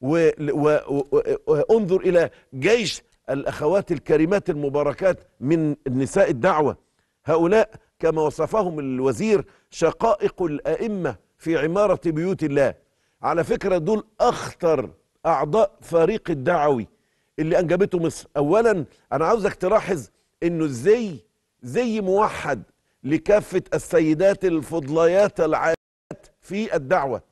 وانظر إلى جيش الأخوات الكريمات المباركات من نساء الدعوة هؤلاء كما وصفهم الوزير شقائق الأئمة في عمارة بيوت الله على فكرة دول أخطر أعضاء فريق الدعوي اللي أنجبته مصر أولا أنا عاوزك تلاحظ إنه زي زي موحد لكافة السيدات الفضليات العاليات في الدعوة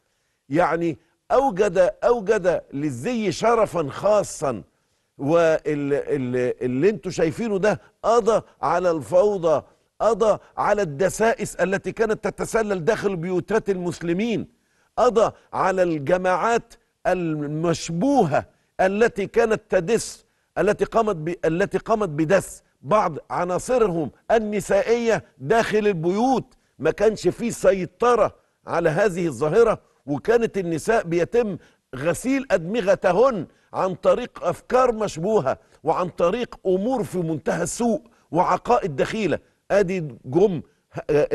يعني أوجد أوجد للزي شرفا خاصا واللي انتوا شايفينه ده قضى على الفوضى قضى على الدسائس التي كانت تتسلل داخل بيوتات المسلمين قضى على الجماعات المشبوهة التي كانت تدس التي قامت ب... التي قامت بدس بعض عناصرهم النسائية داخل البيوت ما كانش في سيطرة على هذه الظاهرة وكانت النساء بيتم غسيل أدمغتهن عن طريق أفكار مشبوهة وعن طريق أمور في منتهى السوء وعقائد دخيلة أدي جم آه،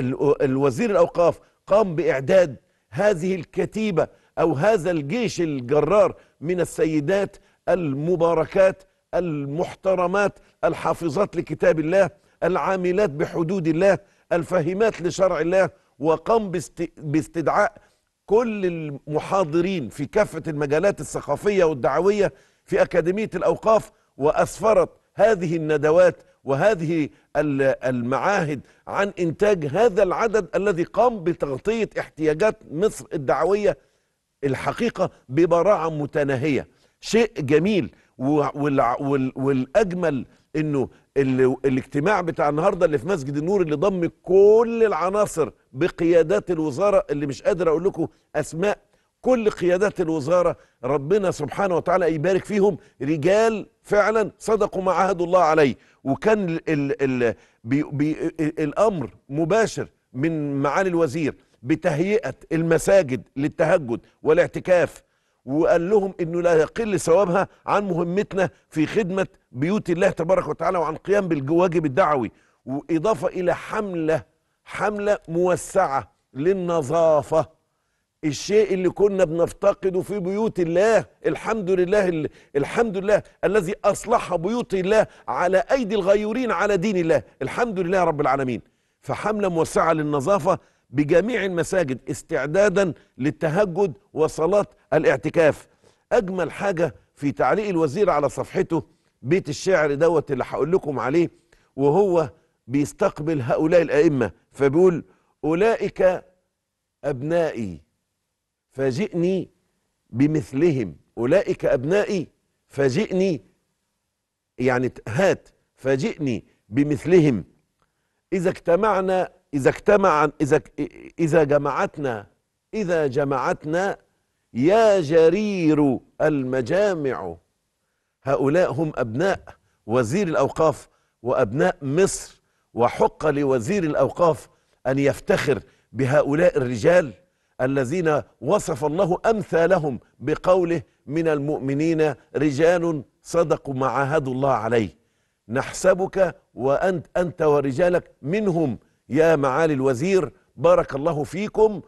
الوزير الأوقاف قام بإعداد هذه الكتيبة أو هذا الجيش الجرار من السيدات المباركات المحترمات الحافظات لكتاب الله العاملات بحدود الله الفاهمات لشرع الله وقام باستدعاء كل المحاضرين في كافة المجالات الثقافية والدعوية في أكاديمية الأوقاف وأسفرت هذه الندوات وهذه المعاهد عن إنتاج هذا العدد الذي قام بتغطية احتياجات مصر الدعوية الحقيقة ببراعة متناهية شيء جميل والأجمل انه الاجتماع بتاع النهارده اللي في مسجد النور اللي ضم كل العناصر بقيادات الوزاره اللي مش قادر اقول لكم اسماء كل قيادات الوزاره ربنا سبحانه وتعالى يبارك فيهم رجال فعلا صدقوا ما عهدوا الله عليه وكان ال ال ال بي بي الامر مباشر من معالي الوزير بتهيئه المساجد للتهجد والاعتكاف وقال لهم انه لا يقل ثوابها عن مهمتنا في خدمه بيوت الله تبارك وتعالى وعن قيام بالواجب الدعوي واضافه الى حمله حمله موسعه للنظافه الشيء اللي كنا بنفتقده في بيوت الله الحمد لله الحمد لله الذي اصلح بيوت الله على ايدي الغيورين على دين الله الحمد لله رب العالمين فحمله موسعه للنظافه بجميع المساجد استعدادا للتهجد وصلاة الاعتكاف أجمل حاجة في تعليق الوزير على صفحته بيت الشعر دوت اللي هقول لكم عليه وهو بيستقبل هؤلاء الأئمة فبيقول أولئك أبنائي فاجئني بمثلهم أولئك أبنائي فاجئني يعني هات فاجئني بمثلهم إذا اجتمعنا إذا اجتمع إذا إذا جمعتنا إذا جمعتنا يا جرير المجامع هؤلاء هم أبناء وزير الأوقاف وأبناء مصر وحق لوزير الأوقاف أن يفتخر بهؤلاء الرجال الذين وصف الله أمثالهم بقوله من المؤمنين رجال صدقوا ما عاهدوا الله عليه نحسبك وأنت أنت ورجالك منهم يا معالي الوزير بارك الله فيكم